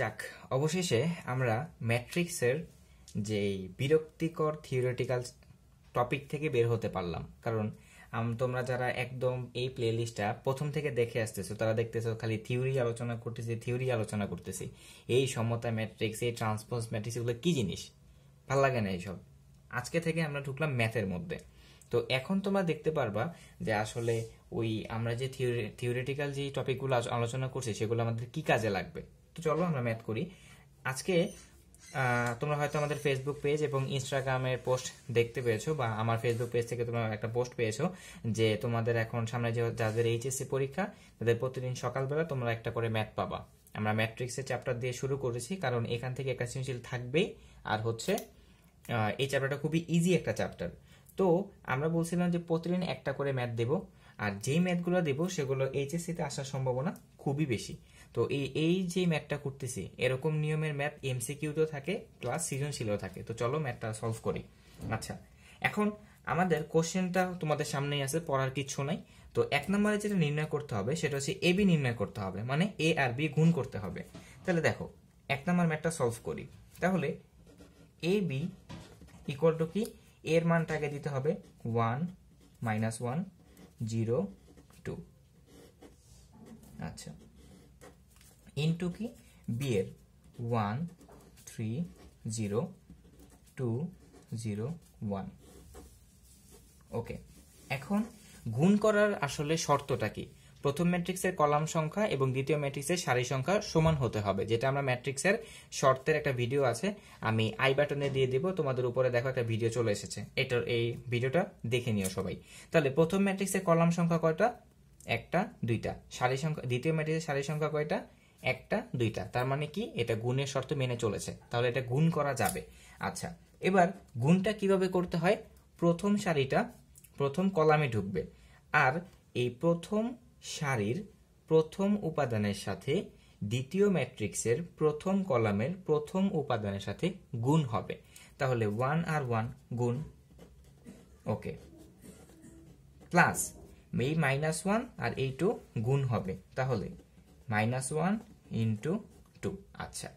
যাক অবশেষে আমরা ম্যাট্রিক্সের যে বিরক্তিকর থিওরিটিক্যাল টপিক থেকে বের হতে পারলাম কারণ তোমরা যারা একদম এই প্লেলিস্টটা প্রথম থেকে দেখে আসতেছো তারা দেখতেছো খালি থিওরি আলোচনা করতেছি থিওরি আলোচনা করতেছি এই সমতা ম্যাট্রিক্স এই ট্রান্সপোজ ম্যাট্রিক্স এগুলো কি জিনিস ভাল লাগে না এইসব আজকে থেকে আমরা ঢুকলাম ম্যাথের মধ্যে তো এখন তোমরা দেখতে পারবা যে আসলে ওই আমরা যে থিওরিটিক্যাল যে টপিকগুলো আলোচনা করছি সেগুলো আমাদের কি কাজে লাগবে তো চলো আমরা ম্যাথ করি আজকে তোমরা হয়তো আমাদের ফেসবুক পেজ এবং ইনস্টাগ্রামের পোস্ট দেখতে পেয়েছো বা আমার ফেসবুক পেজ থেকে তোমরা একটা পোস্ট পেয়েছো যে তোমাদের এখন সামনে যে যাদের এইচএসসি পরীক্ষা তাদের প্রতিদিন সকালবেলা তোমরা একটা করে ম্যাথ পাবা আমরা ম্যাট্রিক্সের চ্যাপ্টার দিয়ে শুরু করেছি কারণ এখান থেকে একটা সৃজনশীল থাকবেই আর হচ্ছে এই চ্যাপ্টারটা খুবই ইজি একটা চ্যাপ্টার তো আমরা বলছিলাম যে প্রতিদিন একটা করে ম্যাথ দেব আর যেই ম্যাথগুলো দেব সেগুলো এইচএসসিতে আসার সম্ভাবনা খুবই বেশি তো এই এই যে ম্যাপটা করতেছি এরকম নিয়মের ম্যাথ এমসিকিউতেও থাকে প্লাস সৃজনশীলও থাকে তো চলো ম্যাপটা সলভ করি আচ্ছা এখন আমাদের কোশ্চেনটা তোমাদের সামনেই আছে পড়ার কিছু নাই তো এক নম্বরে যেটা নির্ণয় করতে হবে সেটা হচ্ছে এ বি নির্ণয় করতে হবে মানে এ আর বি গুণ করতে হবে তাহলে দেখো এক নম্বর ম্যাপটা সলভ করি তাহলে এ বি ইকুয়াল টু কি এর মানটাকে দিতে হবে one minus one zero two আচ্ছা ইনটু কি বি এর one three zero two zero one okay এখন গুণ করার আসলে শর্তটা কি প্রথম ম্যাট্রিক্সের কলাম সংখ্যা এবং দ্বিতীয় ম্যাট্রিক্সের সারি সংখ্যা সমান হতে হবে যেটা আমরা ম্যাট্রিক্সের শর্তের একটা ভিডিও আছে আমি আই বাটনে দিয়ে দিব তোমাদের উপরে দেখো একটা ভিডিও চলে এসেছে এটার এই ভিডিওটা দেখে নিও সবাই তাহলে প্রথম ম্যাট্রিক্সের কলাম সংখ্যা কয়টা একটা দুইটা সারি সংখ্যা দ্বিতীয় ম্যাট্রিক্সের সারি সংখ্যা কয়টা একটা দুইটা তার মানে কি এটা গুণের শর্ত মেনে চলেছে তাহলে এটা গুণ করা যাবে আচ্ছা এবার গুণটা কিভাবে করতে হয় প্রথম সারিটা প্রথম কলামে ঢুকবে আর এই প্রথম সারির প্রথম উপাদানের সাথে দ্বিতীয় ম্যাট্রিক্সের প্রথম কলামের প্রথম উপাদানের সাথে গুণ হবে তাহলে ওয়ান আর ওয়ান গুণ ওকে প্লাস এই মাইনাস ওয়ান আর এই টু গুণ হবে তাহলে মাইনাস ওয়ান ইন্টু টু আচ্ছা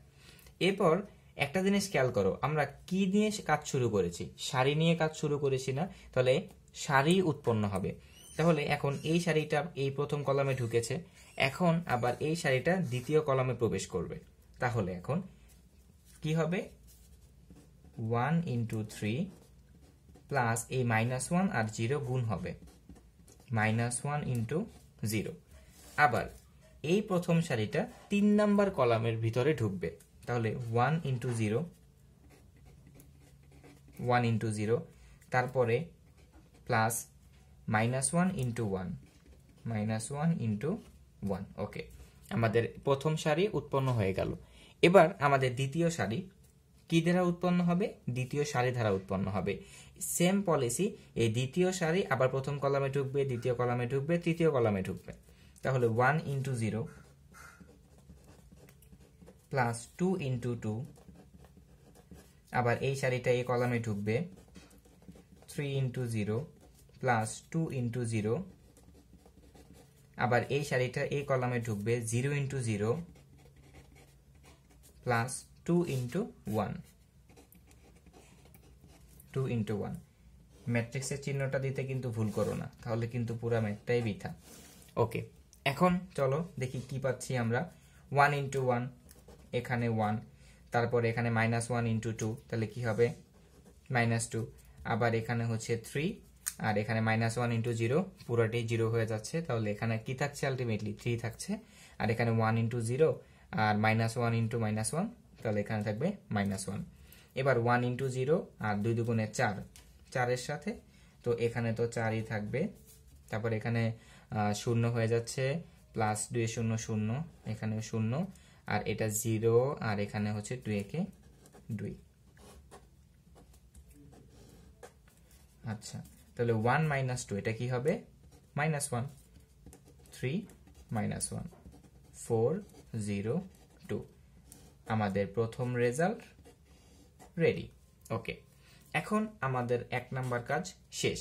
এরপর একটা জিনিস খেয়াল করো আমরা কি নিয়ে কাজ শুরু করেছি শাড়ি নিয়ে কাজ শুরু করেছি না তাহলে শাড়ি উৎপন্ন হবে তাহলে এখন এই শাড়িটা এই প্রথম কলামে ঢুকেছে এখন আবার এই শাড়িটা দ্বিতীয় কলামে প্রবেশ করবে তাহলে এখন কি হবে ওয়ান ইন্টু থ্রি প্লাস এই মাইনাস ওয়ান আর জিরো গুণ হবে মাইনাস ওয়ান ইন্টু জিরো আবার এই প্রথম সারিটা তিন নাম্বার কলামের ভিতরে ঢুকবে তাহলে one into zero one into zero তারপরে plus minus one into one minus one into one okay আমাদের প্রথম সারি উৎপন্ন হয়ে গেল এবার আমাদের দ্বিতীয় সারি কি ধারা উৎপন্ন হবে দ্বিতীয় সারি ধারা উৎপন্ন হবে সেম পলিসি এই দ্বিতীয় সারি আবার প্রথম কলামে ঢুকবে দ্বিতীয় কলামে ঢুকবে তৃতীয় কলামে ঢুকবে তাহলে one into zero plus two into two আবার এই শাড়িটা এই কলামে ঢুকবে three into zero plus two into zero আবার এই শাড়িটা এই কলামে ঢুকবে zero into zero plus two into one two into one ম্যাট্রিক্সের চিহ্নটা দিতে কিন্তু ভুল করো না তাহলে কিন্তু পুরো ম্যাটটাই বৃথা ওকে এখন চলো দেখি কি পাচ্ছি আমরা ওয়ান ইন্টু ওয়ান এখানে ওয়ান তারপর এখানে মাইনাস ওয়ান ইন্টু টু তাহলে কি হবে মাইনাস টু আবার এখানে হচ্ছে থ্রি আর এখানে মাইনাস ওয়ান ইন্টু জিরো পুরোটাই জিরো হয়ে যাচ্ছে তাহলে এখানে কি থাকছে আলটিমেটলি থ্রি থাকছে আর এখানে ওয়ান ইন্টু জিরো আর minus one into minus one তাহলে এখানে থাকবে মাইনাস ওয়ান এবার ওয়ান ইন্টু জিরো আর দুই দুগুণে চার চারের সাথে তো এখানে তো চারই থাকবে তারপর এখানে শূন্য হয়ে যাচ্ছে প্লাস দুই শূন্য শূন্য এখানে শূন্য আর এটা জিরো আর এখানে হচ্ছে দুই একে দুই আচ্ছা তাহলে ওয়ান মাইনাস টু এটা কি হবে minus one three minus one four zero two আমাদের প্রথম রেজাল্ট রেডি ওকে এখন আমাদের এক নাম্বার কাজ শেষ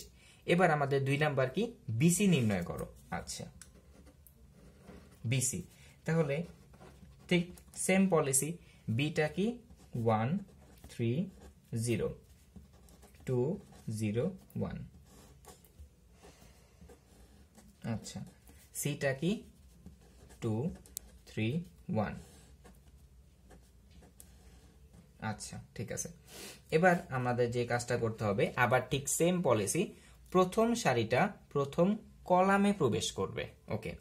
এবার আমাদের দুই নাম্বার কি বিসি নির্ণয় করো আচ্ছা বিসি তাহলে ঠিক সেম পলিসি বিটা কি one three zero two zero one আচ্ছা সিটা কি টু থ্রি ওয়ান আচ্ছা ঠিক আছে এবার আমাদের যে কাজটা করতে হবে আবার ঠিক সেম পলিসি প্রথম সারিটা প্রথম কলামে প্রবেশ করবে ওকে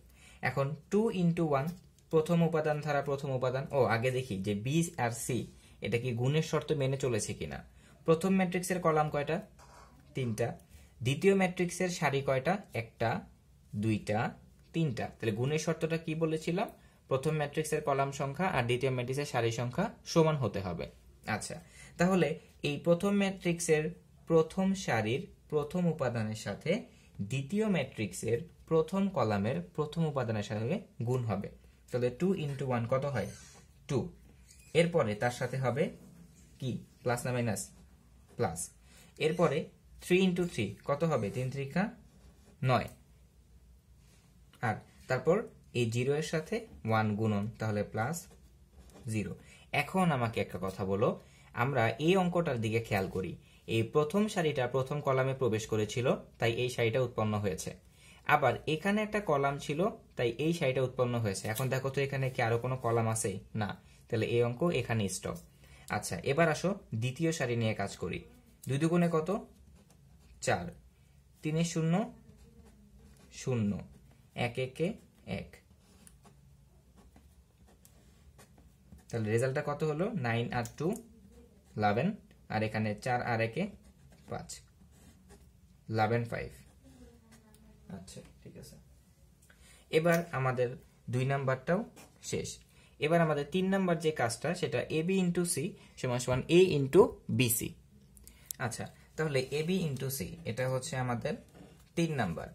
এখন টু ইন্টু ওয়ান প্রথম উপাদান ধারা প্রথম উপাদান ও আগে দেখি যে বি আর সি এটা কি গুণের শর্ত মেনে চলেছে কিনা প্রথম ম্যাট্রিক্সের কলাম কয়টা তিনটা দ্বিতীয় ম্যাট্রিক্সের সারি কয়টা একটা দুইটা তিনটা তাহলে গুণের শর্তটা কি বলেছিলাম প্রথম ম্যাট্রিক্সের কলাম সংখ্যা আর দ্বিতীয় ম্যাট্রিক্সের সারি সংখ্যা সমান হতে হবে আচ্ছা তাহলে এই প্রথম ম্যাট্রিক্সের প্রথম সারির প্রথম উপাদানের সাথে দ্বিতীয় ম্যাট্রিক্সের প্রথম কলামের প্রথম উপাদানের সাথে গুণ হবে তাহলে টু ইন্টু ওয়ান কত হয় টু এরপরে তার সাথে হবে কি প্লাস না মাইনাস প্লাস এরপরে থ্রি ইন্টু থ্রি কত হবে তিন ত্রিকা নয় আর তারপর এই জিরো এর সাথে ওয়ান গুণন তাহলে প্লাস জিরো এখন আমাকে একটা কথা বলো আমরা এই অঙ্কটার দিকে খেয়াল করি এই প্রথম সারিটা প্রথম কলামে প্রবেশ করেছিল তাই এই সারিটা উৎপন্ন হয়েছে আবার এখানে একটা কলাম ছিল তাই এই সারিটা উৎপন্ন হয়েছে এখন দেখো তো এখানে কি আরো কোনো কলাম আছে না তাহলে এই অঙ্ক এখানে স্টপ আচ্ছা এবার আসো দ্বিতীয় সারি নিয়ে কাজ করি দুই দুগুণে কত চার তিনে শূন্য শূন্য এক একে এক তাহলে রেজাল্টটা কত হলো নাইন আর টু লাভেন আর এখানে চার আর একে পাঁচ লাভেন ফাইভ আচ্ছা ঠিক আছে এবার আমাদের দুই নাম্বারটাও শেষ এবার আমাদের তিন নাম্বার যে কাজটা সেটা এ বি ইন্টু সি সমান সমান এ ইন্টু বিসি আচ্ছা তাহলে এ বি ইন্টু সি এটা হচ্ছে আমাদের তিন number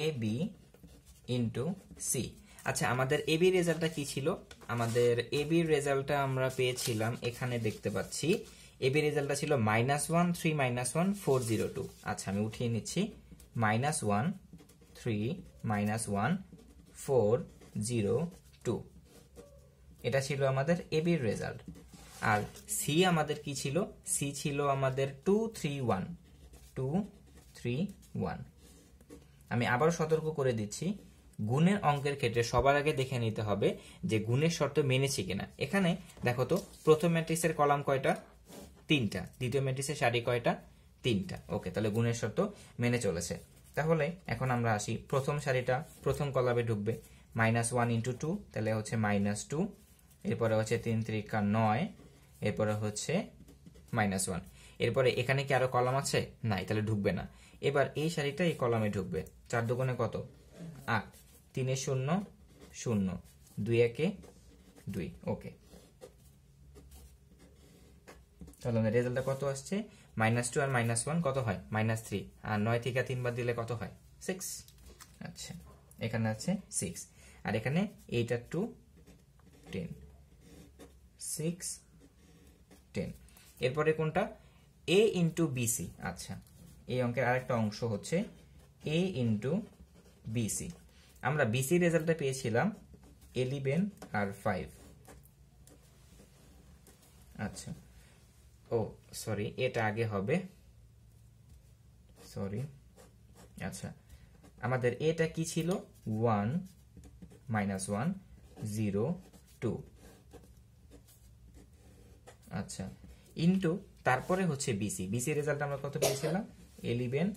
A B into C আচ্ছা আমাদের এবি রেজাল্টটা কি ছিল আমাদের এবি রেজাল্টটা আমরা পেয়েছিলাম এখানে দেখতে পাচ্ছি এবি রেজাল্টটা ছিল minus one three minus one four zero two আচ্ছা আমি উঠিয়ে নিচ্ছি minus one three minus one four zero two এটা ছিল আমাদের এবির রেজাল্ট আর সি আমাদের কি ছিল সি ছিল আমাদের two three one two three one আমি আবারও সতর্ক করে দিচ্ছি গুণের অঙ্কের ক্ষেত্রে সবার আগে দেখে নিতে হবে যে গুণের শর্ত মেনেছি কিনা এখানে দেখো তো প্রথম ম্যাট্রিক্সের কলাম কয়টা তিনটা দ্বিতীয় ম্যাট্রিক্সের সারি কয়টা তিনটা ওকে তাহলে গুণের শর্ত মেনে চলেছে তাহলে এখন আমরা আসি প্রথম সারিটা প্রথম কলামে ঢুকবে মাইনাস ওয়ান ইন্টু টু তাহলে হচ্ছে মাইনাস টু এরপরে হচ্ছে তিন ত্রিকা নয় এরপরে হচ্ছে মাইনাস ওয়ান এরপরে এখানে কি আরো কলাম আছে নাই তাহলে ঢুকবে না এবার এই শাড়িটা এই কলামে ঢুকবে চার দোকানে কত আট তিনে শূন্য শূন্য দুই একে দুই ওকে তাহলে আমাদের রেজাল্টটা কত আসছে মাইনাস টু আর মাইনাস ওয়ান কত হয় মাইনাস থ্রি আর নয় থেকে তিনবার দিলে কত হয় সিক্স আচ্ছা এখানে আছে সিক্স আর এখানে এইট আর টু টেন সিক্স টেন এরপরে কোনটা এ ইন্টু বিসি আচ্ছা এই অঙ্কের আরেকটা অংশ হচ্ছে এ ইন্টু বিসি আমরা বিসি রেজাল্টটা পেয়েছিলাম এলিভেন আর ফাইভ আচ্ছা ও সরি এটা আগে হবে সরি আচ্ছা আমাদের এটা কি ছিল one minus one zero two আচ্ছা ইন্টু তারপরে হচ্ছে বিসি বিসি রেজাল্ট আমরা কত পেয়েছিলাম এলিভেন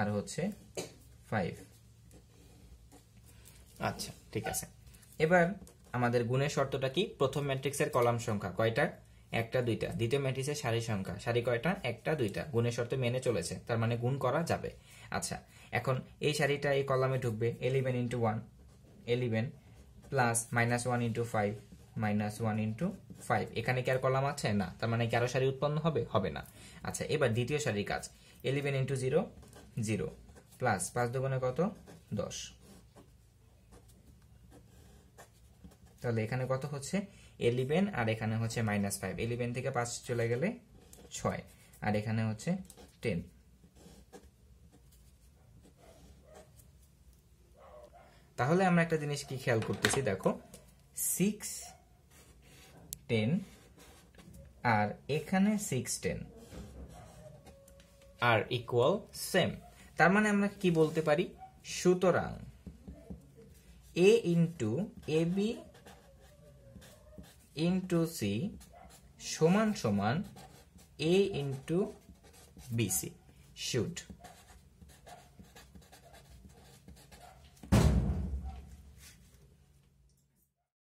আর হচ্ছে ফাইভ আচ্ছা ঠিক আছে এবার আমাদের গুণের শর্তটা কি প্রথম ম্যাট্রিক্সের কলাম সংখ্যা কয়টা একটা দুইটা দ্বিতীয় ম্যাট্রিক্সের সারি সংখ্যা সারি কয়টা একটা দুইটা গুণের শর্ত মেনে চলেছে তার মানে গুণ করা যাবে আচ্ছা এখন এই সারিটা এই কলামে ঢুকবে eleven into one eleven plus minus one into five minus one into five এখানে কি আর কলাম আছে না তার মানে কারো সারি উৎপন্ন হবে হবে না আচ্ছা এবার দ্বিতীয় সারির কাজ eleven into zero zero plus পাঁচ দোকানে কত দশ তাহলে এখানে কত হচ্ছে এলিভেন আর এখানে হচ্ছে মাইনাস ফাইভ এলিভেন থেকে পাঁচ চলে গেলে ছয় আর এখানে হচ্ছে টেন তাহলে আমরা একটা জিনিস কি খেয়াল করতেছি দেখো সিক্স টেন আর এখানে সিক্স টেন আর ইকুয়াল সেম তার মানে আমরা কি বলতে পারি সুতরাং A into A B into C সমান সমান এ ইন্টু বিসি শুড